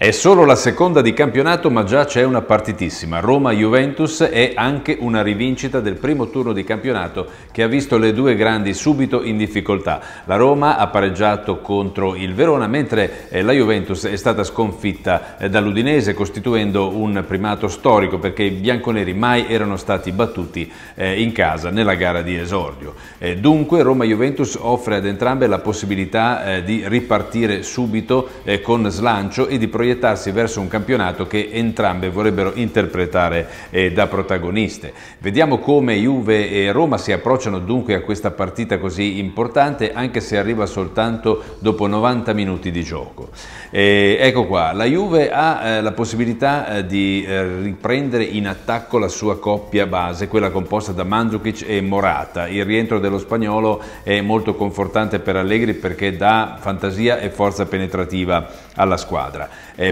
È solo la seconda di campionato ma già c'è una partitissima. Roma-Juventus è anche una rivincita del primo turno di campionato che ha visto le due grandi subito in difficoltà. La Roma ha pareggiato contro il Verona mentre eh, la Juventus è stata sconfitta eh, dall'Udinese costituendo un primato storico perché i bianconeri mai erano stati battuti eh, in casa nella gara di esordio. Dunque Roma-Juventus offre ad entrambe la possibilità di ripartire subito con slancio e di proiettare proiettarsi verso un campionato che entrambe vorrebbero interpretare eh, da protagoniste. Vediamo come Juve e Roma si approcciano dunque a questa partita così importante anche se arriva soltanto dopo 90 minuti di gioco. E ecco qua, la Juve ha eh, la possibilità eh, di eh, riprendere in attacco la sua coppia base, quella composta da Mandzukic e Morata. Il rientro dello spagnolo è molto confortante per Allegri perché dà fantasia e forza penetrativa alla squadra.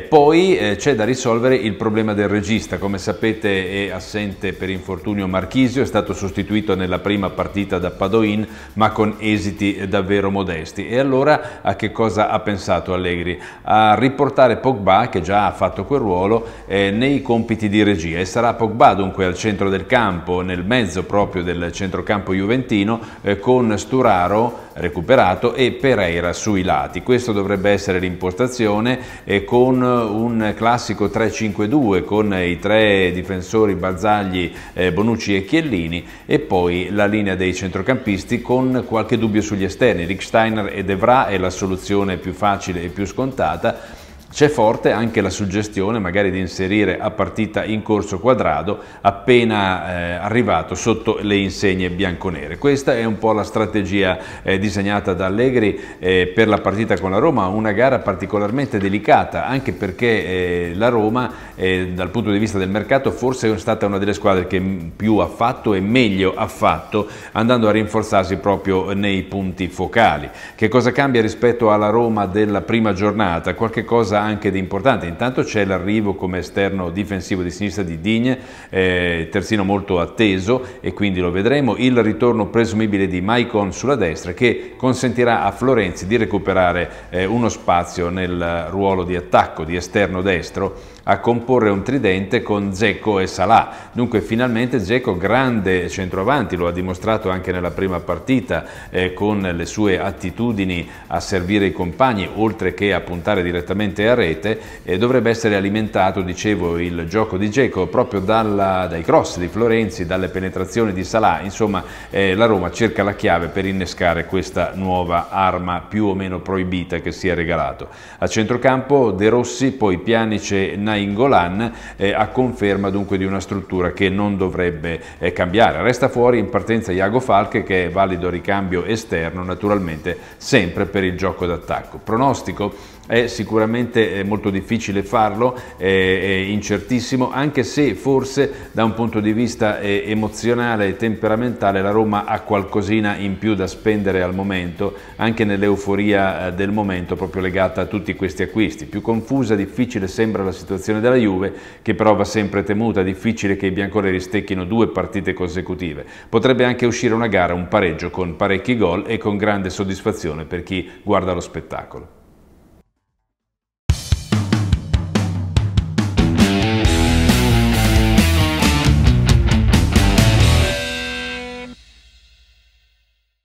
poi eh, c'è da risolvere il problema del regista, come sapete è assente per infortunio Marchisio, è stato sostituito nella prima partita da Padoin ma con esiti davvero modesti. E allora a che cosa ha pensato Allegri? a riportare Pogba, che già ha fatto quel ruolo, eh, nei compiti di regia. E sarà Pogba dunque al centro del campo, nel mezzo proprio del centrocampo juventino, eh, con Sturaro recuperato e Pereira sui lati. Questa dovrebbe essere l'impostazione eh, con un classico 3-5-2 con i tre difensori Barzagli, eh, Bonucci e Chiellini e poi la linea dei centrocampisti con qualche dubbio sugli esterni. Rick Steiner ed Evra è la soluzione più facile e più scontata c'è forte anche la suggestione magari di inserire a partita in corso quadrado appena eh, arrivato sotto le insegne bianconere. Questa è un po' la strategia eh, disegnata da Allegri eh, per la partita con la Roma, una gara particolarmente delicata anche perché eh, la Roma eh, dal punto di vista del mercato forse è stata una delle squadre che più ha fatto e meglio ha fatto andando a rinforzarsi proprio nei punti focali. Che cosa cambia rispetto alla Roma della prima giornata? Qualche cosa qualcosa anche di importante. Intanto c'è l'arrivo come esterno difensivo di sinistra di Digne, eh, terzino molto atteso e quindi lo vedremo. Il ritorno presumibile di Maicon sulla destra che consentirà a Florenzi di recuperare eh, uno spazio nel ruolo di attacco di esterno destro a comporre un tridente con Zecco e Salà. Dunque finalmente Zecco grande centroavanti, lo ha dimostrato anche nella prima partita eh, con le sue attitudini a servire i compagni oltre che a puntare direttamente a rete e dovrebbe essere alimentato, dicevo, il gioco di Geco proprio dalla, dai cross di Florenzi, dalle penetrazioni di Salah, insomma eh, la Roma cerca la chiave per innescare questa nuova arma più o meno proibita che si è regalato. A centrocampo De Rossi, poi Pianice e Nainggolan eh, a conferma dunque di una struttura che non dovrebbe eh, cambiare. Resta fuori in partenza Iago Falche che è valido ricambio esterno naturalmente sempre per il gioco d'attacco. Pronostico? È sicuramente eh, molto difficile farlo, eh, è incertissimo, anche se forse da un punto di vista eh, emozionale e temperamentale la Roma ha qualcosina in più da spendere al momento, anche nell'euforia del momento proprio legata a tutti questi acquisti. Più confusa, difficile sembra la situazione della Juve, che però va sempre temuta, difficile che i biancoreri stecchino due partite consecutive. Potrebbe anche uscire una gara, un pareggio con parecchi gol e con grande soddisfazione per chi guarda lo spettacolo.